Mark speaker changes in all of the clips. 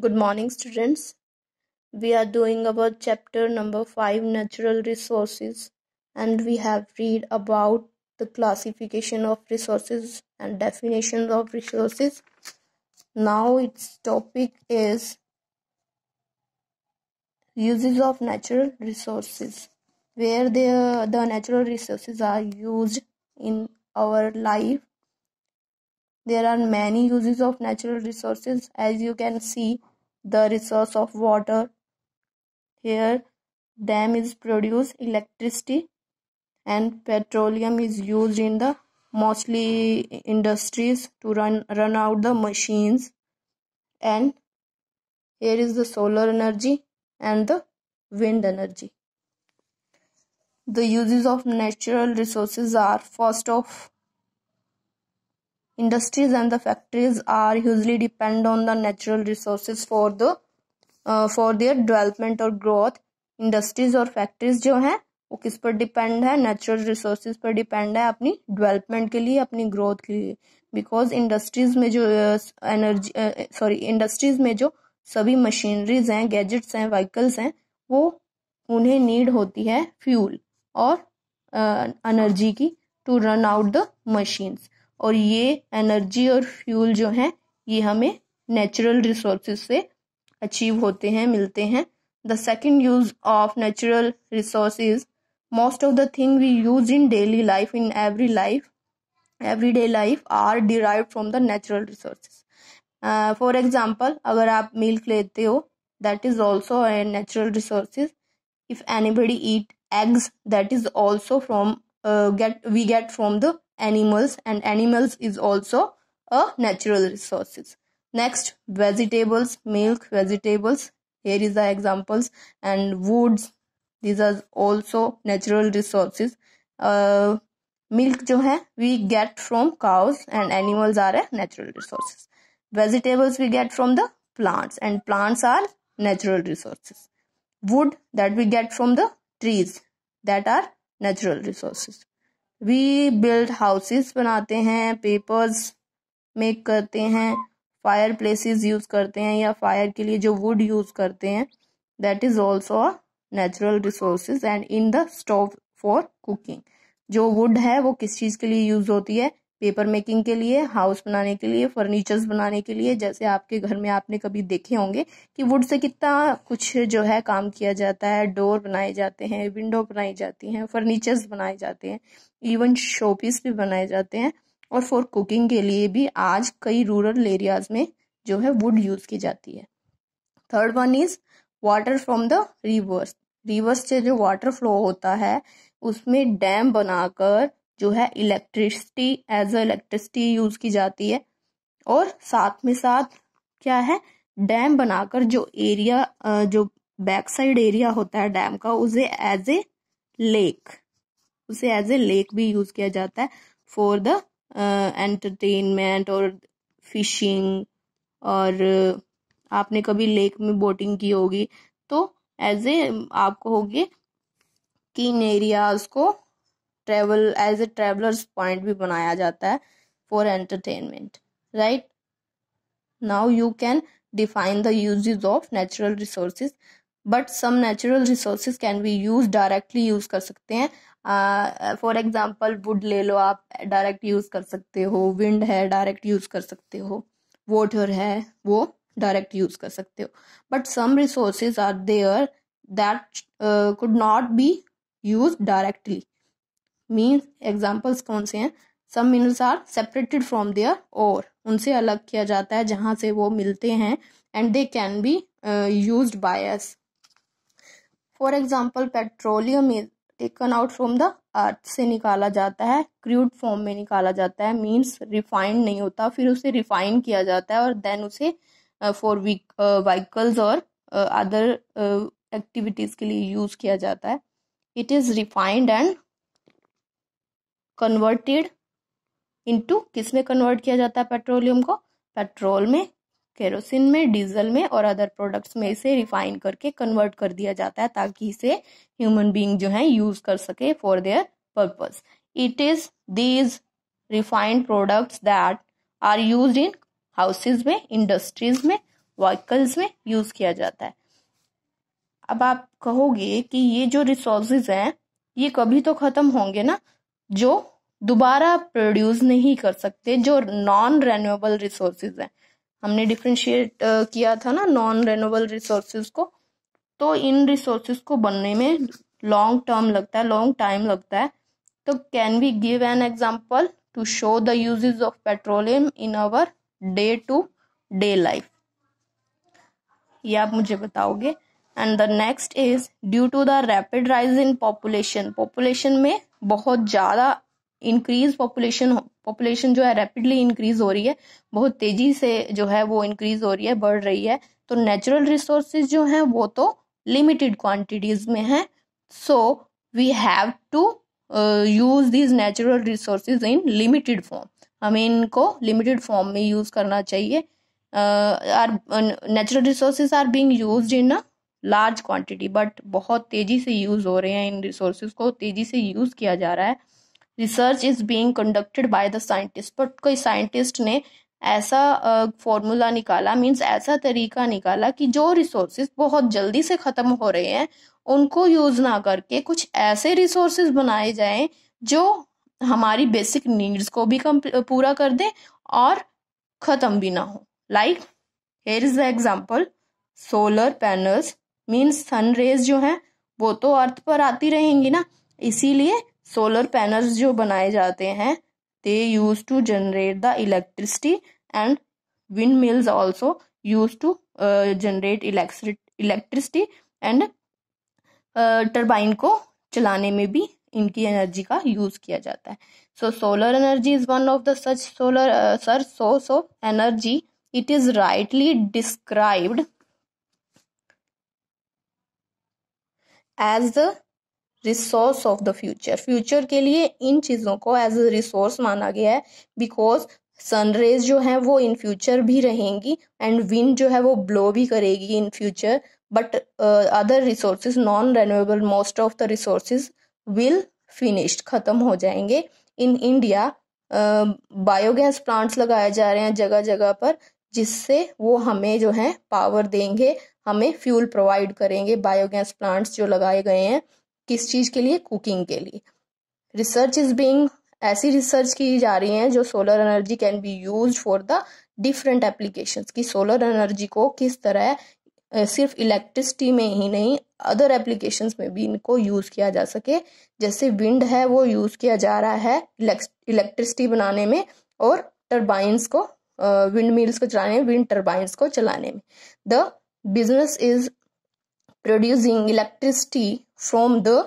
Speaker 1: Good morning students. We are doing about chapter number 5 natural resources and we have read about the classification of resources and definitions of resources. Now its topic is uses of natural resources where the, the natural resources are used in our life there are many uses of natural resources as you can see the resource of water here dam is produced electricity and petroleum is used in the mostly industries to run run out the machines and here is the solar energy and the wind energy the uses of natural resources are first of Industries and the factories are hugely depend on the natural resources for the for their development और growth industries और factories जो हैं वो किस पर depend है natural resource पर depend है अपनी डेवलपमेंट के लिए अपनी ग्रोथ के लिए बिकॉज इंडस्ट्रीज में जो एनर्जी सॉरी इंडस्ट्रीज में जो सभी मशीनरीज हैं गैजेट्स हैं व्हीकल्स हैं वो उन्हें नीड होती है फ्यूल और एनर्जी uh, की to run out the machines और ये एनर्जी और फ्यूल जो हैं ये हमें नेचुरल रिसोर्स से अचीव होते हैं मिलते हैं the second use of natural resource most of the thing we use in daily life in every life every day life are derive from the natural resource for example अगर आप milk लेते हो that is also a natural resources if anybody eat eggs that is also from get we get from the animals and animals is also a natural resources. Next, vegetables, milk, vegetables. Here is the examples and woods. These are also natural resources. Uh, milk जो we get from cows and animals are a natural resources. Vegetables we get from the plants and plants are natural resources. Wood that we get from the trees that are natural resources. We build houses बनाते हैं papers make करते हैं fire places use करते हैं या fire के लिए जो वुड यूज़ करते हैं that is also natural resources and in the stove for cooking जो वुड है वो किस चीज़ के लिए यूज़ होती है पेपर मेकिंग के लिए हाउस बनाने के लिए फर्नीचर्स बनाने के लिए जैसे आपके घर में आपने कभी देखे होंगे कि वुड से कितना कुछ जो है काम किया जाता है डोर बनाए जाते हैं विंडो बनाई जाती हैं फर्नीचर्स बनाए जाते हैं इवन शोपीस भी बनाए जाते हैं और फॉर कुकिंग के लिए भी आज कई रूरल एरियाज में जो है वुड यूज़ की जाती है third one is water from the rivers rivers से जो वाटर फ्लो होता है उसमें डैम बनाकर जो है इलेक्ट्रिसिटी एज इलेक्ट्रिसिटी यूज की जाती है और साथ में साथ क्या है डैम बनाकर जो एरिया जो बैक साइड एरिया होता है डैम का उसे एज ए लेक उसे एज ए लेक भी यूज किया जाता है फॉर द एंटरटेनमेंट और फिशिंग और आपने कभी लेक में बोटिंग की होगी तो एज ए आपको होगी किन एरियाज को travel as a travellers point भी बनाया जाता है for entertainment right now you can define the use of natural resources but some natural resources can be use directly use कर सकते हैं फॉर एग्जाम्पल वुड ले लो आप डायरेक्ट यूज कर सकते हो विंड है डायरेक्ट यूज कर सकते हो वॉटर है वो डायरेक्ट यूज कर सकते हो but some resources are there that could not be use directly means examples कौन से हैं some minerals are separated from there और उनसे अलग किया जाता है जहाँ से वो मिलते हैं and they can be use bias for example petroleum is taken out from the earth से निकाला जाता है क्रूड फॉर्म में निकाला जाता है मीन्स रिफाइंड नहीं होता फिर उसे रिफाइन किया जाता है और देन उसे फॉर uh, व्हीकल्स uh, और अदर uh, एक्टिविटीज़ के लिए यूज़ किया जाता है it is refined and converted into किस में कन्वर्ट किया जाता है पेट्रोलियम को पेट्रोल में केरोसिन में डीजल में और अदर प्रोडक्ट्स में इसे रिफाइन करके कन्वर्ट कर दिया जाता है ताकि इसे ह्यूमन बींग जो है यूज कर सके for their purpose it is these refined products that are use in houses में इंडस्ट्रीज में व्हीकल्स में यूज किया जाता है अब आप कहोगे कि ये जो रिसोर्सेज हैं ये कभी तो खत्म होंगे ना जो दोबारा प्रोड्यूस नहीं कर सकते जो नॉन रेन्यूएबल रिसोर्सेज हैं हमने डिफ्रेंशिएट किया था ना नॉन रेन्यूएबल रिसोर्सेज को तो इन रिसोर्सेज को बनने में लॉन्ग टर्म लगता है लॉन्ग टाइम लगता है तो can we give an example to show the usages of petroleum in our day to day life ये आप मुझे बताओगे and the next is due to the rapid rise in population population में बहुत ज़्यादा इंक्रीज पॉपुलेशन पॉपुलेशन जो है rapidly increase हो रही है बहुत तेज़ी से जो है वो इंक्रीज हो रही है बढ़ रही है तो नेचुरल रिसोर्सेज जो हैं वो तो लिमिटेड क्वांटिटीज़ में हैं so we have to use these natural resources in limited form हमें इनको लिमिटेड फॉर्म में यूज़ करना चाहिए natural resources are being use in a large quantity but बहुत तेज़ी से यूज़ हो रहे हैं इन रिसोर्स को तेज़ी से यूज़ किया जा रहा है research is being conducted by the scientist but कोई साइंटिस्ट ने ऐसा फॉर्मूला uh, निकाला मीन्स ऐसा तरीका निकाला कि जो रिसोर्सेज बहुत जल्दी से ख़त्म हो रहे हैं उनको यूज़ ना करके कुछ ऐसे रिसोर्सेज बनाए जाए जो हमारी बेसिक नीड्स को भी कम पूरा कर दें और ख़त्म भी ना हो like here is the example solar panels means sun rays जो है वो तो अर्थ पर आती रहेंगी ना इसीलिए सोलर पैनल जो बनाए जाते हैं they use to generate the electricity and wind mills also use to generate electricity and turbine को चलाने में भी इनकी एनर्जी का यूज किया जाता है so solar energy is one of the such solar sir source of energy it is rightly described as the resource of the future future के लिए इन चीज़ों को एज अ रिसोर्स माना गया है बिकॉज सनरेज जो है वो इन फ्यूचर भी रहेंगी एंड विंड जो है वो ब्लो भी करेगी in future but other resources non renewable most of the resources will finished ख़त्म हो जाएंगे इन इंडिया बायोगैस प्लांट्स लगाए जा रहे हैं जगह जगह पर जिससे वो हमें जो है पावर देंगे हमें फ्यूल प्रोवाइड करेंगे बायोगैस प्लांट्स जो लगाए गए हैं किस चीज़ के लिए कुकिंग के लिए रिसर्च इज़ बींग ऐसी रिसर्च की जा रही है जो solar energy can be use for the different applications की सोलर एनर्जी को किस तरह सिर्फ इलेक्ट्रिसिटी में ही नहीं अदर एप्लीकेशंस में भी इनको यूज़ किया जा सके जैसे विंड है वो यूज़ किया जा रहा है इलेक्ट्रिसिटी बनाने में और टर्बाइंस को विंड मिल्स को चलाने में विंड टर्बाइंस को चलाने में the business is producing electricity from the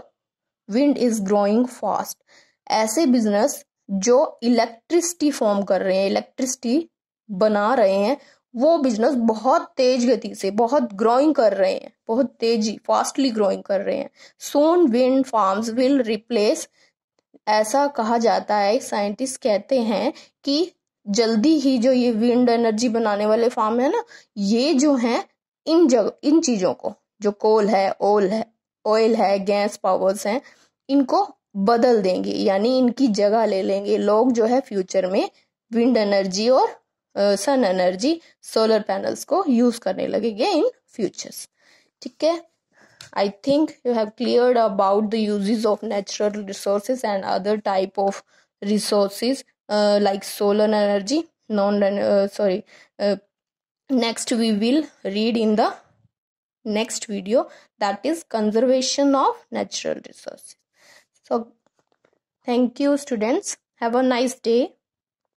Speaker 1: wind is growing fast ऐसे बिजनेस जो इलेक्ट्रिसिटी फॉर्म कर रहे हैं इलेक्ट्रिसिटी बना रहे हैं वो बिजनेस बहुत तेज गति से बहुत ग्रोइंग कर रहे हैं बहुत तेजी फास्टली ग्रोइंग कर रहे हैं soon wind farms will replace ऐसा कहा जाता है साइंटिस्ट कहते हैं कि जल्दी ही जो ये विंड एनर्जी बनाने वाले फार्म है ना ये जो है इन जग इन चीज़ों को जो कोल है ओल है ऑयल है गैस पावर्स हैं इनको बदल देंगे यानी इनकी जगह ले लेंगे लोग जो है फ्यूचर में विंड एनर्जी और सन एनर्जी सोलर पैनल्स को यूज करने लगेंगे इन फ्यूचर्स ठीक है I think you have clear about the usages of natural resources and other type of resources uh, like solar energy non uh, sorry uh, next we will read in the next video that is conservation of natural resources so thank you students have a nice day